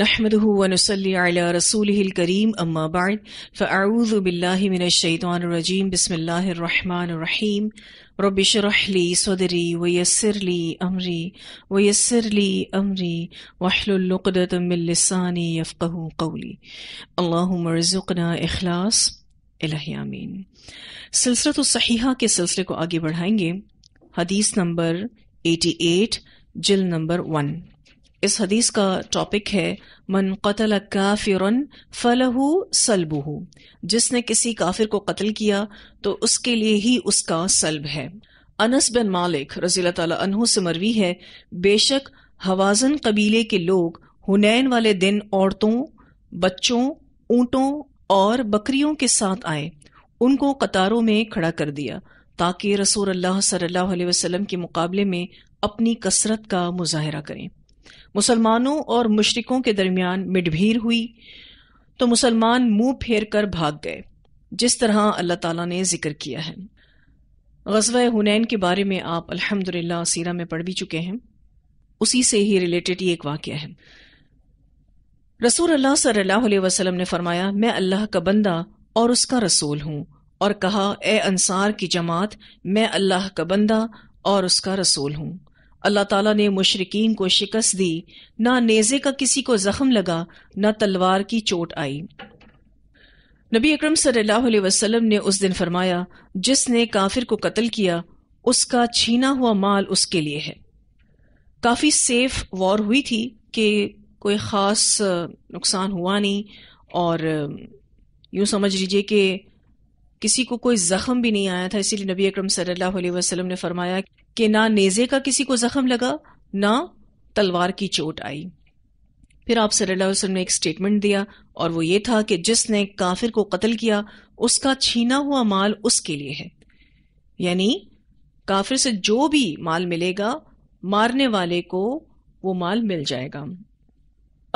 नहमदहू वनसली अला रसूल करीम अम्मा बाद फ़ाऊज़ बिल्लामिनशैतवानरजीम बसमीम रबिशरहली सदरी वयसरली अमरी वयसरली अमरी वाहलुल्लुक़दतमिलसानी यफ़़ू कौली अल्लामरज़ुकना अखलास आमीन सिलसिला तो सहीहा के सिलसिले को आगे बढ़ाएंगे हदीस नंबर एटी एट जिल नंबर वन इस हदीस का टॉपिक है मन कतल का काफिरन फलहू सलबहू जिसने किसी काफिर को कत्ल किया तो उसके लिए ही उसका सल्ब है अनस बिन मालिक रजील तहों से मरवी है बेशक हवाजन कबीले के लोग हुनैन वाले दिन औरतों बच्चों ऊंटों और बकरियों के साथ आए उनको कतारों में खड़ा कर दिया ताकि रसूल अल्लाह सल्लल्लाहु अलैहि वसल्लम के मुकाबले में अपनी कसरत का मुजाहरा करें मुसलमानों और मुशरकों के दरमियान मिडभीड़ हुई तो मुसलमान मुंह फेर कर भाग गए जिस तरह अल्लाह ताला ने जिक्र किया है गजवा हुनैन के बारे में आप अल्हम्दुलिल्लाह सीरा में पढ़ भी चुके हैं उसी से ही रिलेटेड ये एक वाक्य है रसूल अल्लाह सल्लल्लाहु अलैहि वसल्लम ने फरमाया मैं अल्लाह का बंदा और उसका रसूल हूँ और कहा ए अंसार की जमात मैं अल्लाह का बंदा और उसका रसूल हूँ अल्लाह ताला ने मुशरकिन को शिकस्त दी ना नेजे का किसी को जख्म लगा ना तलवार की चोट आई नबी अकरम सल्लल्लाहु अलैहि वसल्लम ने उस दिन फरमाया जिसने काफिर को कत्ल किया उसका छीना हुआ माल उसके लिए है काफ़ी सेफ वॉर हुई थी कि कोई ख़ास नुकसान हुआ नहीं और यूं समझ लीजिए कि किसी को कोई ज़ख्म भी नहीं आया था इसीलिए नबी अकरम सल्लल्लाहु अलैहि वसल्लम ने फरमाया कि ना नेजे का किसी को जख्म लगा ना तलवार की चोट आई फिर आप सल्लल्लाहु अलैहि वसल्लम ने एक स्टेटमेंट दिया और वो ये था कि जिसने काफिर को कत्ल किया उसका छीना हुआ माल उसके लिए है यानी काफिर से जो भी माल मिलेगा मारने वाले को वो माल मिल जाएगा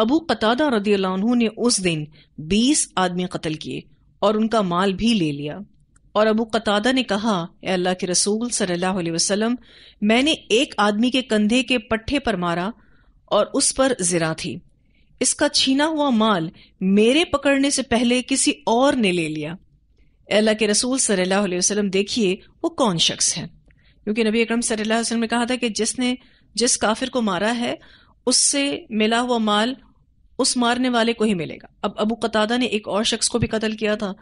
अबू कतादा रदी ने उस दिन बीस आदमी कत्ल किए और उनका माल भी ले लिया और अबू कतादा ने कहा अल्लाह के रसूल सल्लल्लाहु अलैहि वसल्लम मैंने एक आदमी के कंधे के पट्टे पर मारा और उस पर जिरा थी इसका छीना हुआ माल मेरे पकड़ने से पहले किसी और ने ले लिया अल्लाह के रसूल सल्लल्लाहु अलैहि वसल्लम देखिए वो कौन शख्स है क्योंकि नबी अकरम सल्लल्लाहु अलैहि वसल्लम ने कहा था कि जिसने जिस काफिर को मारा है उससे मिला हुआ माल उस मारने वाले को ही मिलेगा अब अबू कतादा ने एक और शख्स को भी कत्ल किया था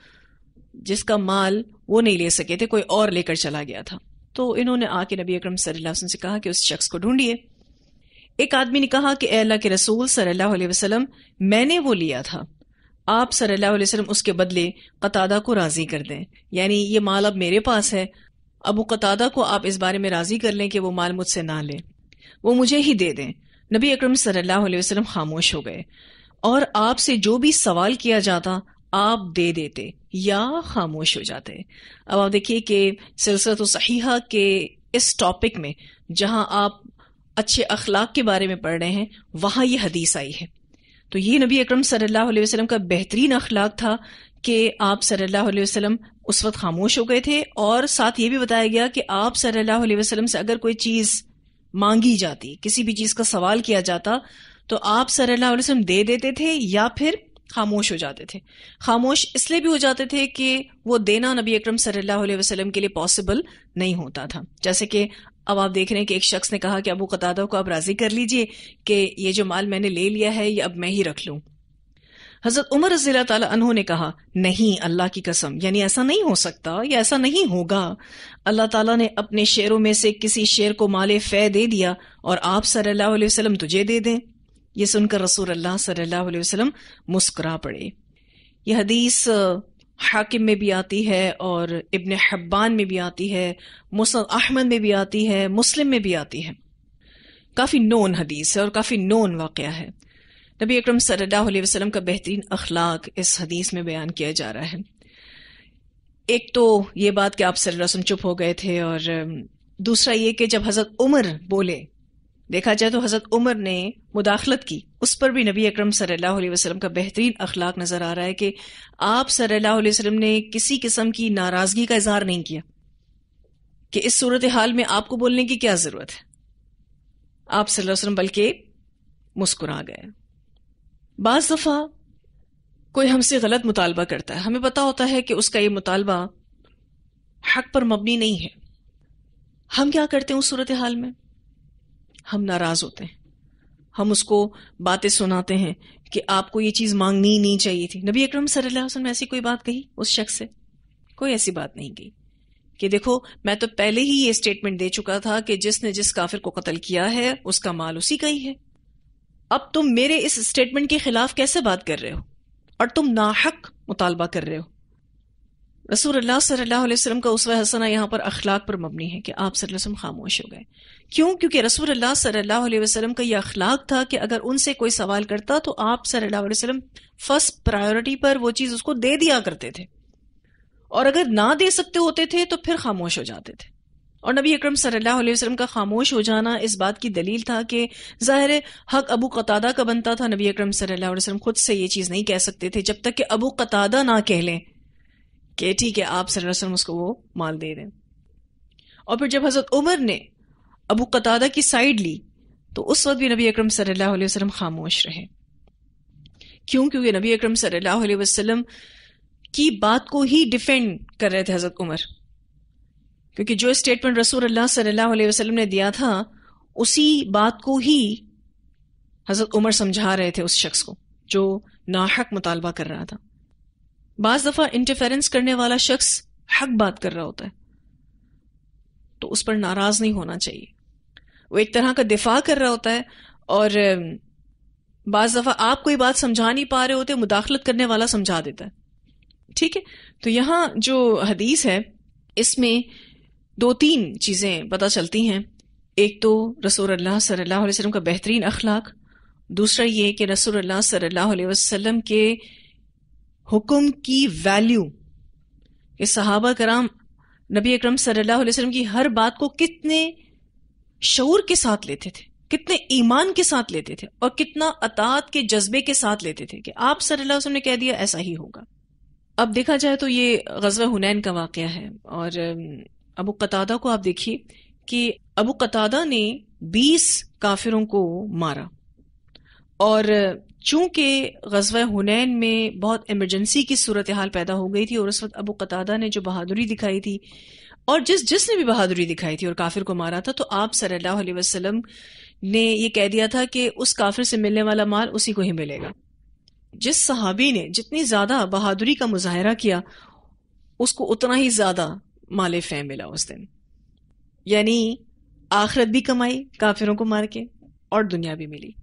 जिसका माल वो नहीं ले सके थे कोई और लेकर चला गया था तो इन्होंने आके नबी अकरम सल्लल्लाहु से कहा कि उस शख्स को ढूंढिए एक आदमी ने कहा कि अल्लाह के रसूल सल्लल्लाहु अलैहि वसल्लम मैंने वो लिया था आप सल्लल्लाहु अलैहि वसल्लम उसके बदले कतादा को राज़ी कर दें यानी ये माल अब मेरे पास है वो कतादा को आप इस बारे में राज़ी कर लें कि वो माल मुझसे ना लें वो मुझे ही दे दें नबी अकरम सल्लल्लाहु अलैहि वसल्लम खामोश हो गए और आपसे जो भी सवाल किया जाता आप दे देते या खामोश हो जाते अब आप देखिए कि सिलसिला तो सही के इस टॉपिक में जहां आप अच्छे अखलाक के बारे में पढ़ रहे हैं वहां ये हदीस आई है तो ये नबी अकरम सल्लल्लाहु अलैहि वसल्लम का बेहतरीन अखलाक था कि आप सल्लल्लाहु अलैहि वसल्लम उस वक्त खामोश हो गए थे और साथ ये भी बताया गया कि आप सल्लल्लाहु अलैहि वसल्लम से अगर कोई चीज़ मांगी जाती किसी भी चीज़ का सवाल किया जाता तो आप सल्लल्लाहु अलैहि वसल्लम दे देते थे या फिर खामोश हो जाते थे खामोश इसलिए भी हो जाते थे कि वो देना नबी अक्रम सल्लल्लाहु वसल्लम के लिए पॉसिबल नहीं होता था जैसे कि अब आप देख रहे हैं कि एक शख्स ने कहा कि अबू कतादा को आप राज़ी कर लीजिए कि ये जो माल मैंने ले लिया है ये अब मैं ही रख लूं हज़रत उमर रजील तला ने कहा नहीं अल्लाह की कसम यानी ऐसा नहीं हो सकता या ऐसा नहीं होगा अल्लाह ताला ने अपने शेरों में से किसी शेर को माले फ़े दे दिया और आप सल्लाह तुझे दे दें ये सुनकर रसूल अल्लाह सल्लल्लाहु अलैहि वसल्लम मुस्कुरा पड़े यह हदीस हाकिम में भी आती है और इब्न हब्बान में भी आती है अहमद में भी आती है मुस्लिम में भी आती है काफ़ी नोन हदीस है और काफ़ी नोन वाक़ है नबी अक्रम सल्लल्लाहु अलैहि वसल्लम का बेहतरीन अखलाक इस हदीस में बयान किया जा रहा है एक तो ये बात कि आप सल्लल्लाहु अलैहि वसल्लम चुप हो गए थे और दूसरा ये कि जब हज़रत उमर बोले देखा जाए तो हजरत उमर ने मुदाखलत की उस पर भी नबी अक्रम सल्लाम का बेहतरीन अखलाक नजर आ रहा है कि आप सल्लाम ने किसी किस्म की नाराजगी का इजहार नहीं किया कि इस सूरत हाल में आपको बोलने की क्या जरूरत है आप सल्लल्लाहु अलैहि वसल्लम बल्कि मुस्कुरा गए बाज दफा कोई हमसे गलत मुतालबा करता है हमें पता होता है कि उसका यह मुतालबा हक पर मबनी नहीं है हम क्या करते हैं उस सूरत हाल में हम नाराज होते हैं हम उसको बातें सुनाते हैं कि आपको ये चीज मांगनी ही नहीं चाहिए थी नबी अकरम सल्लल्लाहु अलैहि वसल्लम ऐसी कोई बात कही उस शख्स से कोई ऐसी बात नहीं कही कि देखो मैं तो पहले ही ये स्टेटमेंट दे चुका था कि जिसने जिस काफिर को कत्ल किया है उसका माल उसी का ही है अब तुम मेरे इस स्टेटमेंट के खिलाफ कैसे बात कर रहे हो और तुम नाहक मुतालबा कर रहे हो रसूलुल्लाह सल्लल्लाहु अलैहि वसल्लम का उसवा हसना यहाँ पर अखलाक पर मबनी है कि आप वसल्लम खामोश हो गए क्यों क्योंकि रसूलुल्लाह सल्लल्लाहु अलैहि वसल्लम का यह अखलाक था कि अगर उनसे कोई सवाल करता तो आप सल्लल्लाहु अलैहि वसल्लम फर्स्ट प्रायोरिटी पर वो चीज़ उसको दे दिया करते थे और अगर ना दे सकते होते थे तो फिर खामोश हो जाते थे और नबी अक्रम सल्लल्लाहु अलैहि वसल्लम का खामोश हो जाना इस बात की दलील था कि ज़ाहिर हक अबू कतादा का बनता था नबी अक्रम सल्लल्लाहु अलैहि वसल्लम खुद से ये चीज़ नहीं कह सकते थे जब तक कि अबू कतादा ना कह लें कि ठीक है आप सल्लम उसको वो माल दे दें और फिर जब हज़रत उमर ने अबू कतादा की साइड ली तो उस वक्त भी नबी अकरम सल्लल्लाहु अलैहि वसल्लम खामोश रहे क्यों क्योंकि नबी अकरम सल्लल्लाहु अलैहि वसल्लम की बात को ही डिफेंड कर रहे थे हज़रत उमर क्योंकि जो स्टेटमेंट रसूल अल्लाह सल्लल्लाहु अलैहि वसल्लम ने दिया था उसी बात को ही हज़रत उमर समझा रहे थे उस शख्स को जो नाहक मुतालबा कर रहा था बाज दफा इंटरफेरेंस करने वाला शख्स हक बात कर रहा होता है तो उस पर नाराज नहीं होना चाहिए वो एक तरह का दिफा कर रहा होता है और बाज दफा आप कोई बात समझा नहीं पा रहे होते मुदाखलत करने वाला समझा देता है ठीक है तो यहां जो हदीस है इसमें दो तीन चीज़ें पता चलती हैं एक तो रसूल अल्लाह सल्लल्लाहु अलैहि वसल्लम का बेहतरीन अखलाक दूसरा ये कि रसूल अल्लाह सल्लल्लाहु अलैहि वसल्लम के हुक्म की वैल्यू कि सहाबा कराम नबी अक्रम सल्लल्लाहु अलैहि वसल्लम की हर बात को कितने शूर के साथ लेते थे कितने ईमान के साथ लेते थे और कितना अतात के जज्बे के साथ लेते थे कि आप सल्लल्लाहु अलैहि वसल्लम ने कह दिया ऐसा ही होगा अब देखा जाए तो ये गजब हुनैन का वाक़ है और अबू कतादा को आप देखिए कि अबू कतादा ने बीस काफिरों को मारा और चूंकि गजब हुनैन में बहुत इमरजेंसी की सूरत हाल पैदा हो गई थी और उस वक्त अबू कतादा ने जो बहादुरी दिखाई थी और जिस जिसने भी बहादुरी दिखाई थी और काफिर को मारा था तो आप सल्लल्लाहु अलैहि वसल्लम ने ये कह दिया था कि उस काफिर से मिलने वाला माल उसी को ही मिलेगा जिस सहाबी ने जितनी ज्यादा बहादुरी का मुजाहरा किया उसको उतना ही ज्यादा माल फैम मिला उस दिन यानी आखरत भी कमाई काफिरों को मार के और दुनिया भी मिली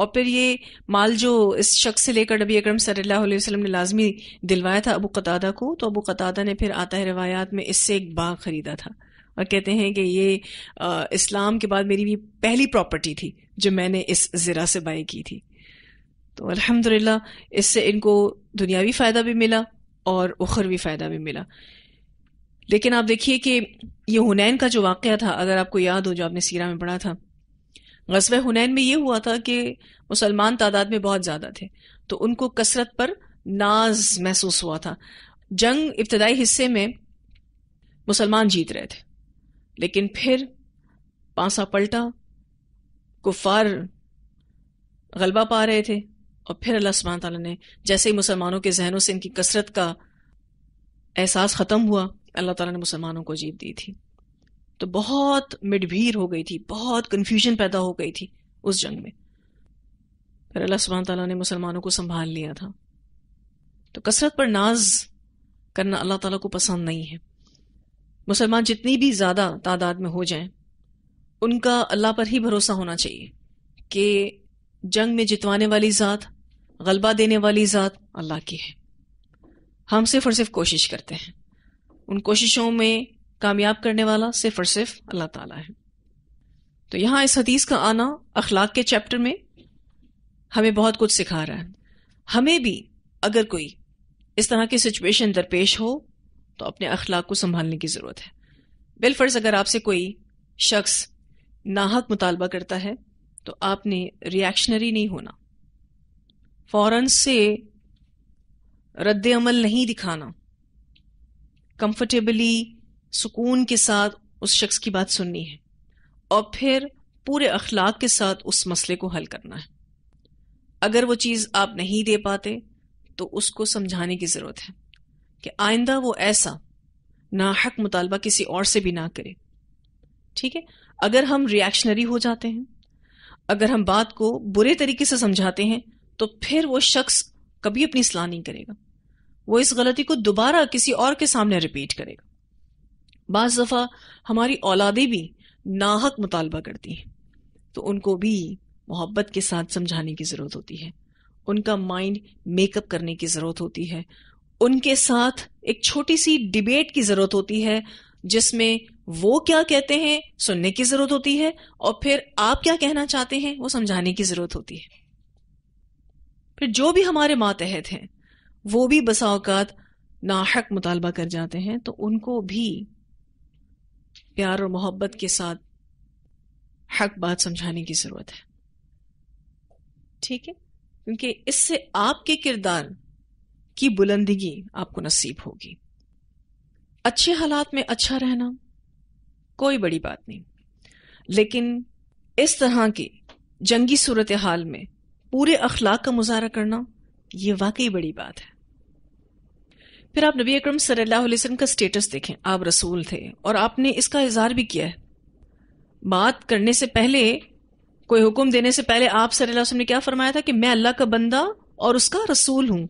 और फिर ये माल जो इस शख्स से लेकर नबी अक्रम सल्लल्लाहु ने लाजमी दिलवाया था अबू कतादा को तो अबू कतादा ने फिर आता है रवायात में इससे एक बाग खरीदा था और कहते हैं कि ये आ, इस्लाम के बाद मेरी भी पहली प्रॉपर्टी थी जो मैंने इस ज़रा से बाई की थी तो अल्हम्दुलिल्लाह इससे इनको दुनियावी फ़ायदा भी मिला और उखरवी फ़ायदा भी मिला लेकिन आप देखिए कि ये हुनैन का जो वाक़ था अगर आपको याद हो जो आपने सीरा में पढ़ा था गजब हुनैन में ये हुआ था कि मुसलमान तादाद में बहुत ज़्यादा थे तो उनको कसरत पर नाज महसूस हुआ था जंग इब्तदाई हिस्से में मुसलमान जीत रहे थे लेकिन फिर पांसा पलटा कुफार गलबा पा रहे थे और फिर अल्लाह सुबह तला ने जैसे ही मुसलमानों के जहनों से इनकी कसरत का एहसास ख़त्म हुआ अल्लाह ताला ने मुसलमानों को जीत दी थी तो बहुत मिडभीर हो गई थी बहुत कन्फ्यूजन पैदा हो गई थी उस जंग में फिर अल्लाह सुबह तला ने मुसलमानों को संभाल लिया था तो कसरत पर नाज करना अल्लाह ताला को पसंद नहीं है मुसलमान जितनी भी ज़्यादा तादाद में हो जाएं उनका अल्लाह पर ही भरोसा होना चाहिए कि जंग में जितवाने वाली ज़ात गलबा देने वाली ज़ात अल्लाह की है हम सिर्फ और सिर्फ कोशिश करते हैं उन कोशिशों में कामयाब करने वाला सिर्फ और सिर्फ अल्लाह ताला है तो यहां इस हदीस का आना अखलाक के चैप्टर में हमें बहुत कुछ सिखा रहा है हमें भी अगर कोई इस तरह की सिचुएशन दरपेश हो तो अपने अखलाक को संभालने की ज़रूरत है बिलफर्ज अगर आपसे कोई शख्स नाहक मुतालबा करता है तो आपने रिएक्शनरी नहीं होना फ़ौरन से रद्द अमल नहीं दिखाना कंफर्टेबली सुकून के साथ उस शख्स की बात सुननी है और फिर पूरे अखलाक के साथ उस मसले को हल करना है अगर वो चीज़ आप नहीं दे पाते तो उसको समझाने की ज़रूरत है कि आइंदा वो ऐसा नाहक मुतालबा किसी और से भी ना करे ठीक है अगर हम रिएक्शनरी हो जाते हैं अगर हम बात को बुरे तरीके से समझाते हैं तो फिर वो शख्स कभी अपनी सलाह नहीं करेगा वो इस गलती को दोबारा किसी और के सामने रिपीट करेगा बाज़ दफ़ा हमारी औलादें भी नाहक मुतालबा करती हैं तो उनको भी मोहब्बत के साथ समझाने की ज़रूरत होती है उनका माइंड मेकअप करने की ज़रूरत होती है उनके साथ एक छोटी सी डिबेट की ज़रूरत होती है जिसमें वो क्या कहते हैं सुनने की ज़रूरत होती है और फिर आप क्या कहना चाहते हैं वो समझाने की ज़रूरत होती है फिर जो भी हमारे मातहत हैं वो भी बसाओकात नाहक मुतालबा कर जाते हैं तो उनको भी प्यार और मोहब्बत के साथ हक बात समझाने की जरूरत है ठीक है क्योंकि इससे आपके किरदार की बुलंदगी आपको नसीब होगी अच्छे हालात में अच्छा रहना कोई बड़ी बात नहीं लेकिन इस तरह की जंगी सूरत हाल में पूरे अखलाक का मुजाहरा करना ये वाकई बड़ी बात है फिर आप नबी अक्रम सल्लल्लाहु का स्टेटस देखें आप रसूल थे और आपने इसका इजहार भी किया है बात करने से पहले कोई हुक्म देने से पहले आप सल्लल्लाहु अलैहि ने क्या फरमाया था कि मैं अल्लाह का बंदा और उसका रसूल हूं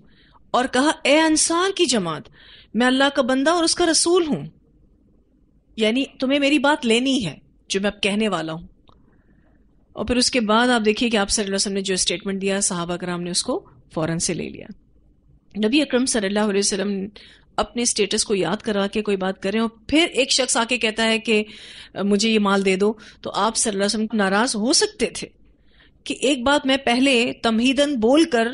और कहा ए अंसार की जमात मैं अल्लाह का बंदा और उसका रसूल हूं यानी तुम्हें मेरी बात लेनी है जो मैं अब कहने वाला हूं और फिर उसके बाद आप देखिए कि आप सल्लल्लाहु अलैहि ने जो स्टेटमेंट दिया सहाबा कराम ने उसको फौरन से ले लिया नबी अक्रम सल्लल्लाहु अलैहि अपने स्टेटस को याद करा के कोई बात करें और फिर एक शख्स आके कहता है कि मुझे ये माल दे दो तो आप सल्लल्लाहु अलैहि वसल्लम नाराज हो सकते थे कि एक बात मैं पहले तमहीदन बोल कर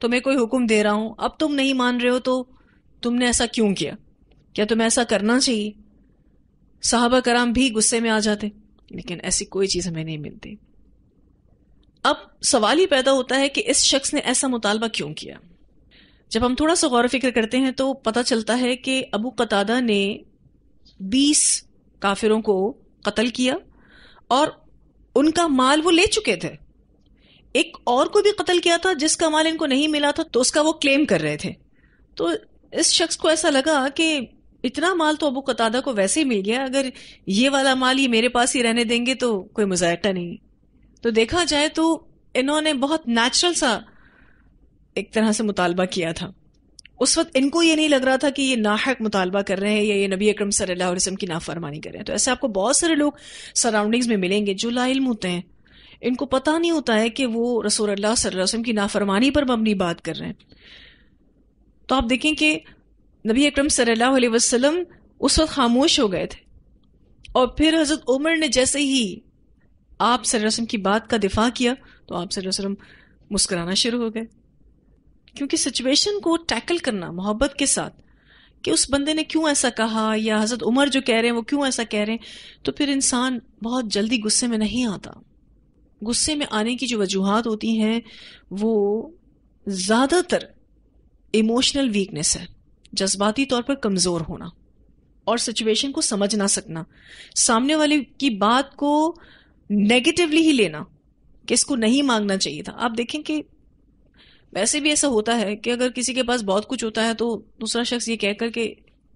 तुम्हें कोई हुक्म दे रहा हूं अब तुम नहीं मान रहे हो तो तुमने ऐसा क्यों किया क्या तुम्हें ऐसा करना चाहिए साहबा कराम भी गुस्से में आ जाते लेकिन ऐसी कोई चीज हमें नहीं मिलती अब सवाल ही पैदा होता है कि इस शख्स ने ऐसा मुतालबा क्यों किया जब हम थोड़ा सा गौर फिक्र करते हैं तो पता चलता है कि अबू कतादा ने बीस काफिरों को कत्ल किया और उनका माल वो ले चुके थे एक और को भी कत्ल किया था जिसका माल इनको नहीं मिला था तो उसका वो क्लेम कर रहे थे तो इस शख्स को ऐसा लगा कि इतना माल तो अबू कतादा को वैसे ही मिल गया अगर ये वाला माल ये मेरे पास ही रहने देंगे तो कोई मुजायका नहीं तो देखा जाए तो इन्होंने बहुत नेचुरल सा एक तरह से मुतालबा किया था उस वक्त इनको ये नहीं लग रहा था कि ये नाहक मुतालबा कर रहे हैं या ये नबी अक्रम सल्लल्लाहु अलैहि वसल्लम की नाफरमानी कर रहे हैं तो ऐसे आपको बहुत सारे लोग सराउंडिंग्स में मिलेंगे जो लाइल्म होते हैं इनको पता नहीं होता है कि वो रसूल अल्लाह सल्लल्लाहु अलैहि वसल्लम की नाफरमानी पर मबनी बात कर रहे हैं तो आप देखें कि नबी अक्रम सल्लल्लाहु अलैहि वसल्लम उस वक्त खामोश हो गए थे और फिर हज़रत उमर ने जैसे ही आप सल्लल्लाहु अलैहि वसल्लम की बात का दिफा किया तो आप सल्लल्लाहु अलैहि वसल्लम मुस्कराना शुरू हो गए क्योंकि सिचुएशन को टैकल करना मोहब्बत के साथ कि उस बंदे ने क्यों ऐसा कहा या हजरत उमर जो कह रहे हैं वो क्यों ऐसा कह रहे हैं तो फिर इंसान बहुत जल्दी गुस्से में नहीं आता गुस्से में आने की जो वजूहत होती हैं वो ज़्यादातर इमोशनल वीकनेस है जज्बाती तौर पर कमज़ोर होना और सिचुएशन को समझ ना सकना सामने वाले की बात को नेगेटिवली ही लेना कि इसको नहीं मांगना चाहिए था आप देखें कि वैसे भी ऐसा होता है कि अगर किसी के पास बहुत कुछ होता है तो दूसरा शख्स ये कहकर के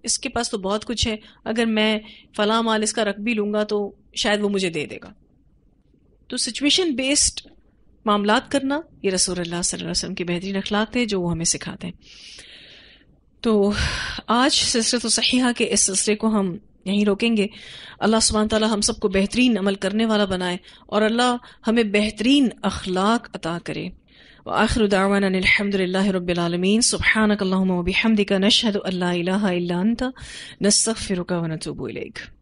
इसके पास तो बहुत कुछ है अगर मैं फला माल इसका रख भी लूंगा तो शायद वो मुझे दे देगा तो सिचुएशन बेस्ड मामला करना ये रसूल अल्लाह वसल्लम के बेहतरीन अखलाक थे जो वो हमें सिखाते हैं तो आज सिलसिले तो सहीहा के इस सिलसिले को हम यहीं रोकेंगे अल्लाह सुबहान तला हम सबको बेहतरीन अमल करने वाला बनाए और अल्लाह हमें बेहतरीन अखलाक अता करे وآخر دعوانا الحمد لله رب العالمين سبحانك اللهم وبحمدك نشهد أن لا إله إلا أنت نستغفرك ونتوب إليك